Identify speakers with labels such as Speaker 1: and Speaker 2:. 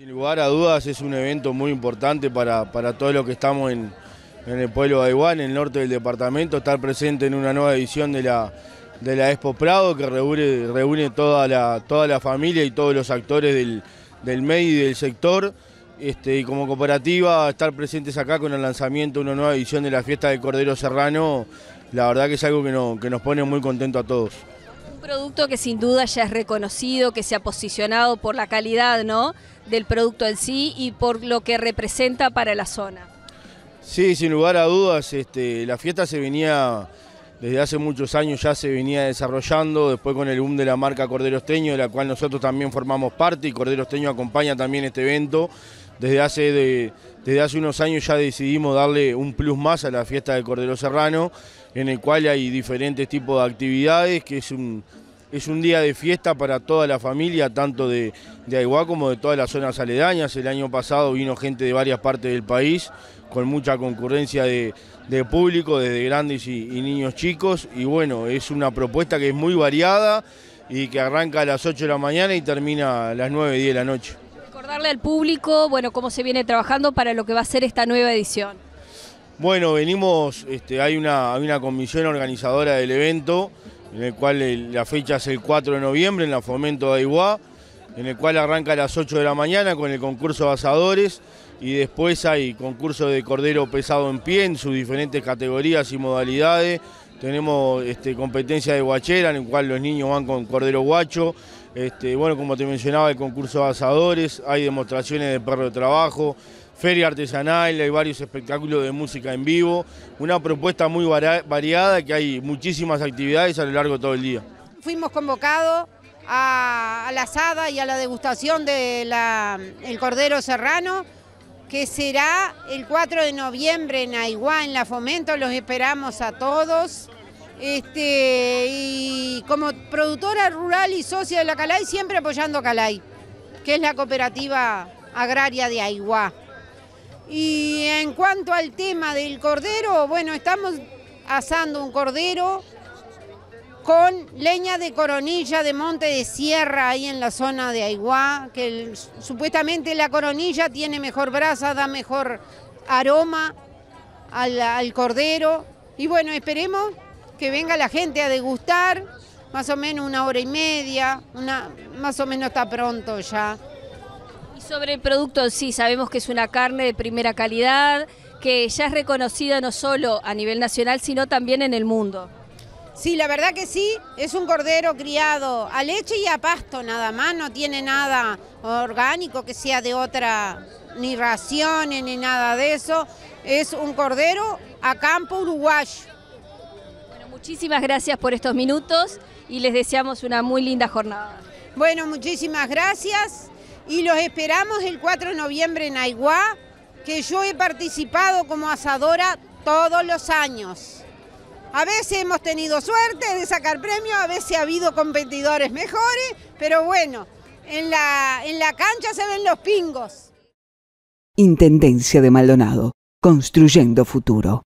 Speaker 1: Sin lugar a dudas es un evento muy importante para, para todos los que estamos en, el pueblo de Aiguán, en el norte del departamento, estar presente en una nueva edición de la, de la Expo Prado que reúne, toda, la, toda la familia y todos los actores del, del MEI y del sector. Este, y como cooperativa, estar presentes acá con el lanzamiento de una nueva edición de la fiesta de Cordero Serrano, la verdad que es algo que, que nos pone muy contento a todos
Speaker 2: producto que sin duda ya es reconocido, que se ha posicionado por la calidad ¿no? del producto en sí y por lo que representa para la zona.
Speaker 1: Sí, sin lugar a dudas, este, la fiesta se venía, desde hace muchos años ya se venía desarrollando, después con el boom de la marca Cordero Esteño, de la cual nosotros también formamos parte y Cordero Esteño acompaña también este evento desde hace de, desde hace unos años ya decidimos darle un plus más a la fiesta de Cordero Serrano, en el cual hay diferentes tipos de actividades, que es un, es un día de fiesta para toda la familia, tanto de, de Aiguá como de todas las zonas aledañas. El año pasado vino gente de varias partes del país, con mucha concurrencia de, público, desde grandes y, niños chicos. Y bueno, es una propuesta que es muy variada y que arranca a las 8 de la mañana y termina a las 9, 10 de la noche
Speaker 2: al público, bueno, cómo se viene trabajando para lo que va a ser esta nueva edición.
Speaker 1: Bueno, venimos, este, hay, una, comisión organizadora del evento, en el cual la fecha es el 4 de noviembre en la Fomento de Aiguá, en el cual arranca a las 8 de la mañana con el concurso de asadores y después hay concurso de cordero pesado en pie en sus diferentes categorías y modalidades. Tenemos este, competencia de guachera en el cual los niños van con cordero guacho, este, bueno, como te mencionaba, el concurso de asadores, hay demostraciones de perro de trabajo, feria artesanal, hay varios espectáculos de música en vivo, una propuesta muy variada que hay muchísimas actividades a lo largo de todo el día.
Speaker 3: Fuimos convocados a, la asada y a la degustación del Cordero Serrano, que será el 4 de noviembre en Aiguá, en La Fomento, los esperamos a todos. Este, como productora rural y socia de la Calay, siempre apoyando a Calay, que es la cooperativa agraria de Aiguá. Y en cuanto al tema del cordero, bueno, estamos asando un cordero con leña de coronilla de monte de sierra ahí en la zona de Aiguá, que supuestamente la coronilla tiene mejor brasa, da mejor aroma al cordero. Y bueno, esperemos que venga la gente a degustar más o menos una hora y media, una, más o menos está pronto ya.
Speaker 2: Y sobre el producto sí, sabemos que es una carne de primera calidad, que ya es reconocida no
Speaker 3: solo a nivel nacional, sino también en el mundo. Sí, la verdad que sí, es un cordero criado a leche y a pasto nada más, no tiene nada orgánico que sea de otra, ni raciones, ni nada de eso. Es un cordero a campo uruguayo. Bueno, muchísimas gracias por estos minutos y les deseamos una muy linda jornada. Bueno, muchísimas gracias y los esperamos el 4 de noviembre en Aiguá, que yo he participado como asadora todos los años. A veces hemos tenido suerte de sacar premios, a veces ha habido competidores mejores, pero bueno, en la, en la cancha se ven los
Speaker 1: pingos. Intendencia de Maldonado, construyendo futuro.